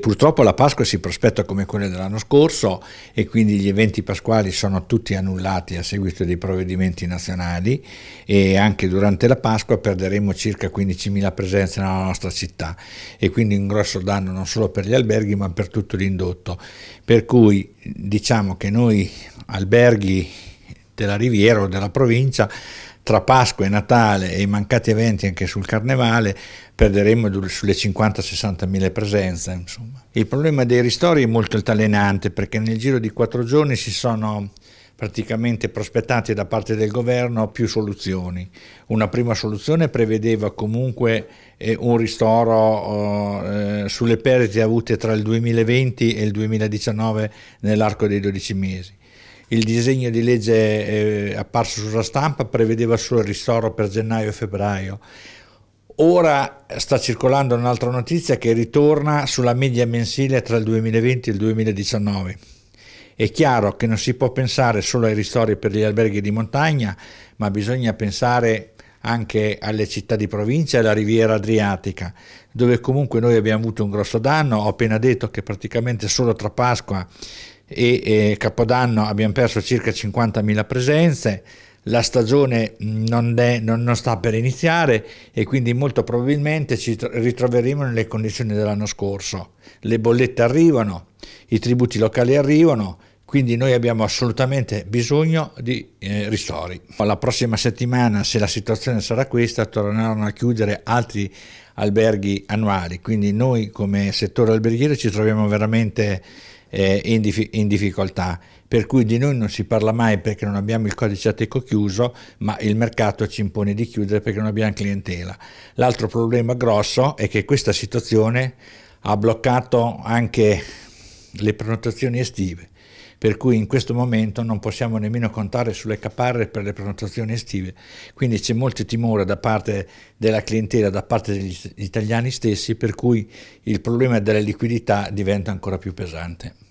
Purtroppo la Pasqua si prospetta come quella dell'anno scorso e quindi gli eventi pasquali sono tutti annullati a seguito dei provvedimenti nazionali e anche durante la Pasqua perderemo circa 15.000 presenze nella nostra città e quindi un grosso danno non solo per gli alberghi ma per tutto l'indotto. Per cui diciamo che noi alberghi della Riviera o della provincia tra Pasqua e Natale e i mancati eventi anche sul Carnevale perderemo sulle 50-60 mila presenze. Insomma. Il problema dei ristori è molto altalenante perché nel giro di quattro giorni si sono praticamente prospettate da parte del governo più soluzioni. Una prima soluzione prevedeva comunque eh, un ristoro eh, sulle perdite avute tra il 2020 e il 2019 nell'arco dei 12 mesi. Il disegno di legge eh, apparso sulla stampa prevedeva solo il ristoro per gennaio e febbraio. Ora sta circolando un'altra notizia che ritorna sulla media mensile tra il 2020 e il 2019. È chiaro che non si può pensare solo ai ristori per gli alberghi di montagna, ma bisogna pensare anche alle città di provincia e alla riviera adriatica, dove comunque noi abbiamo avuto un grosso danno. Ho appena detto che praticamente solo tra Pasqua e eh, Capodanno abbiamo perso circa 50.000 presenze, la stagione non, è, non, non, sta per iniziare e quindi molto probabilmente ci ritroveremo nelle condizioni dell'anno scorso. Le bollette arrivano, i tributi locali arrivano, quindi noi abbiamo assolutamente bisogno di eh, ristori. La prossima settimana, se la situazione sarà questa, torneranno a chiudere altri alberghi annuali, quindi noi come settore alberghiero ci troviamo veramente eh, in, dif in, difficoltà. Per cui di noi non si parla mai perché non abbiamo il codice ateco chiuso, ma il mercato ci impone di chiudere perché non abbiamo clientela. L'altro problema grosso è che questa situazione ha bloccato anche le prenotazioni estive, per cui in questo momento non possiamo nemmeno contare sulle caparre per le prenotazioni estive, quindi c'è molto timore da parte della clientela, da parte degli italiani stessi, per cui il problema della liquidità diventa ancora più pesante.